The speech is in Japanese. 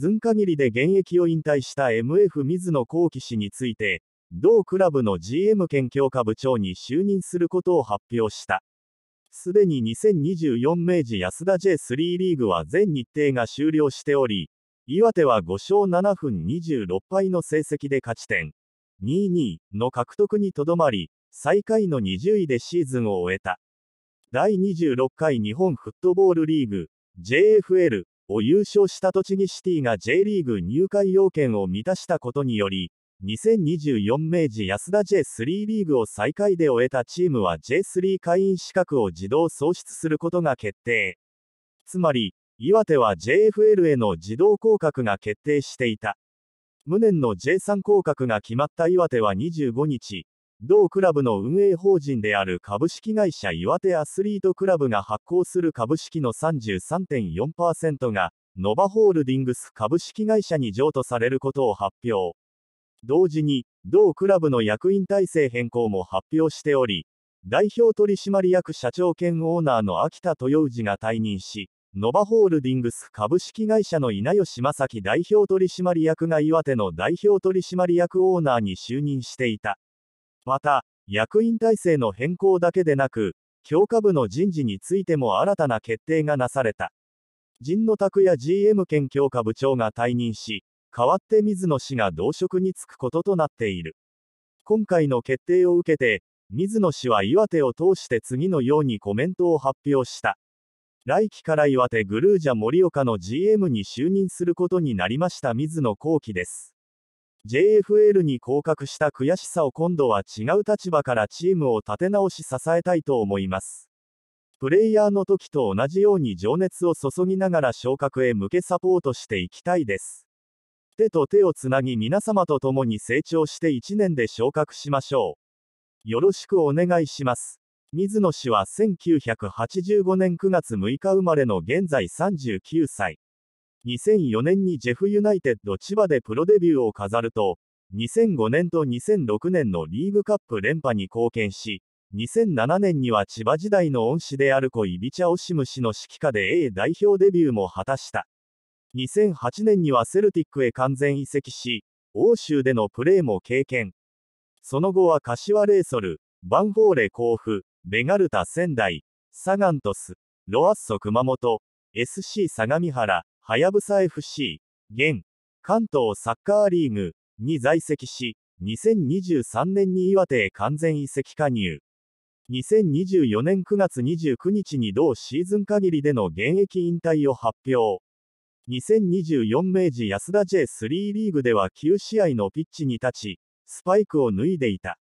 ず限りで現役を引退した MF 水野幸喜氏について、同クラブの GM 兼強化部長に就任することを発表した。すでに2024明治安田 J3 リーグは全日程が終了しており、岩手は5勝7分26敗の成績で勝ち点22の獲得にとどまり、最下位の20位でシーズンを終えた。第26回日本フットボールリーグ JFL を優勝した栃木シティが J リーグ入会要件を満たしたことにより、2024明治安田 J3 リーグを最下位で終えたチームは J3 会員資格を自動喪失することが決定。つまり、岩手は JFL への自動降格が決定していた。無念の J3 降格が決まった岩手は25日、同クラブの運営法人である株式会社岩手アスリートクラブが発行する株式の33.4%が、ノバホールディングス株式会社に譲渡されることを発表。同時に、同クラブの役員体制変更も発表しており、代表取締役社長兼オーナーの秋田豊氏が退任し、ノバホールディングス株式会社の稲吉正樹代表取締役が岩手の代表取締役オーナーに就任していた。また、役員体制の変更だけでなく、強化部の人事についても新たな決定がなされた。陣野拓也 GM 兼強化部長が退任し、代わって水野氏が同職に就くこととなっている。今回の決定を受けて、水野氏は岩手を通して次のようにコメントを発表した。来期から岩手グルージャ盛岡の GM に就任することになりました水野幸喜です。JFL に降格した悔しさを今度は違う立場からチームを立て直し支えたいと思います。プレイヤーの時と同じように情熱を注ぎながら昇格へ向けサポートしていきたいです。手と手をつなぎ皆様と共に成長して1年で昇格しましょう。よろしくお願いします。水野氏は1985年9月6日生まれの現在39歳。2004年にジェフユナイテッド千葉でプロデビューを飾ると、2005年と2006年のリーグカップ連覇に貢献し、2007年には千葉時代の恩師である子イビチャ・オシム氏の指揮下で A 代表デビューも果たした。2008年にはセルティックへ完全移籍し、欧州でのプレーも経験。その後は柏レイソル、バンフォーレ甲府、ベガルタ仙台、サガントス、ロアッソ熊本、SC 相模原、はやぶさ FC、現、関東サッカーリーグに在籍し、2023年に岩手へ完全移籍加入。2024年9月29日に同シーズン限りでの現役引退を発表。2024明治安田 J3 リーグでは9試合のピッチに立ち、スパイクを脱いでいた。